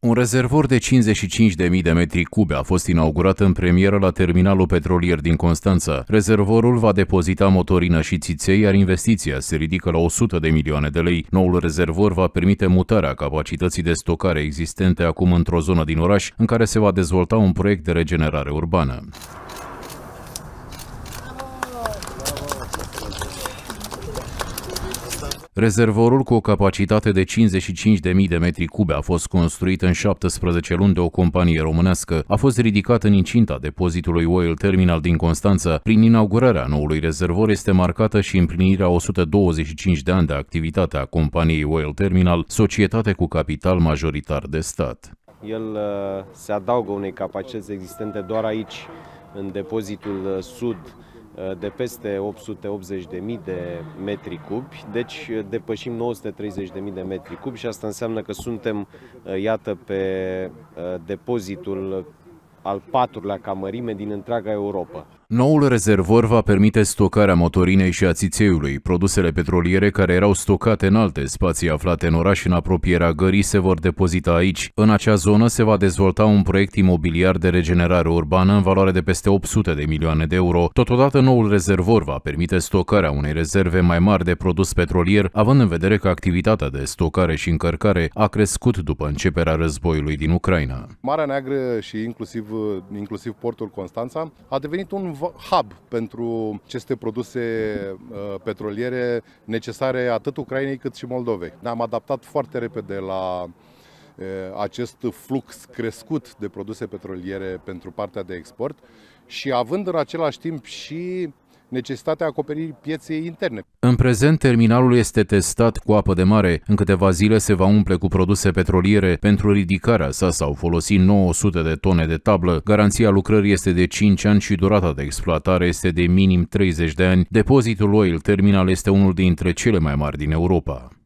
Un rezervor de 55.000 de metri cube a fost inaugurat în premieră la terminalul petrolier din Constanța. Rezervorul va depozita motorină și țiței, iar investiția se ridică la 100 de milioane de lei. Noul rezervor va permite mutarea capacității de stocare existente acum într-o zonă din oraș, în care se va dezvolta un proiect de regenerare urbană. Rezervorul cu o capacitate de 55.000 de metri cube a fost construit în 17 luni de o companie românească. A fost ridicat în incinta depozitului Oil Terminal din Constanța. Prin inaugurarea noului rezervor este marcată și împlinirea 125 de ani de activitate a companiei Oil Terminal, societate cu capital majoritar de stat. El uh, se adaugă unei capacități existente doar aici, în depozitul uh, sud, de peste 880.000 de metri cubi, deci uh, depășim 930.000 de metri cubi și asta înseamnă că suntem, uh, iată, pe uh, depozitul al patrulea camărime din întreaga Europa. Noul rezervor va permite stocarea motorinei și a țițeiului. Produsele petroliere care erau stocate în alte spații aflate în oraș în apropierea gării se vor depozita aici. În acea zonă se va dezvolta un proiect imobiliar de regenerare urbană în valoare de peste 800 de milioane de euro. Totodată, noul rezervor va permite stocarea unei rezerve mai mari de produs petrolier, având în vedere că activitatea de stocare și încărcare a crescut după începerea războiului din Ucraina. Marea Neagră și inclusiv, inclusiv portul Constanța a devenit un hub pentru aceste produse uh, petroliere necesare atât Ucrainei cât și Moldovei. Ne-am adaptat foarte repede la uh, acest flux crescut de produse petroliere pentru partea de export și având în același timp și necesitatea acoperirii pieței interne. În prezent, terminalul este testat cu apă de mare. În câteva zile se va umple cu produse petroliere. Pentru ridicarea sa s-au folosit 900 de tone de tablă. Garanția lucrării este de 5 ani și durata de exploatare este de minim 30 de ani. Depozitul Oil Terminal este unul dintre cele mai mari din Europa.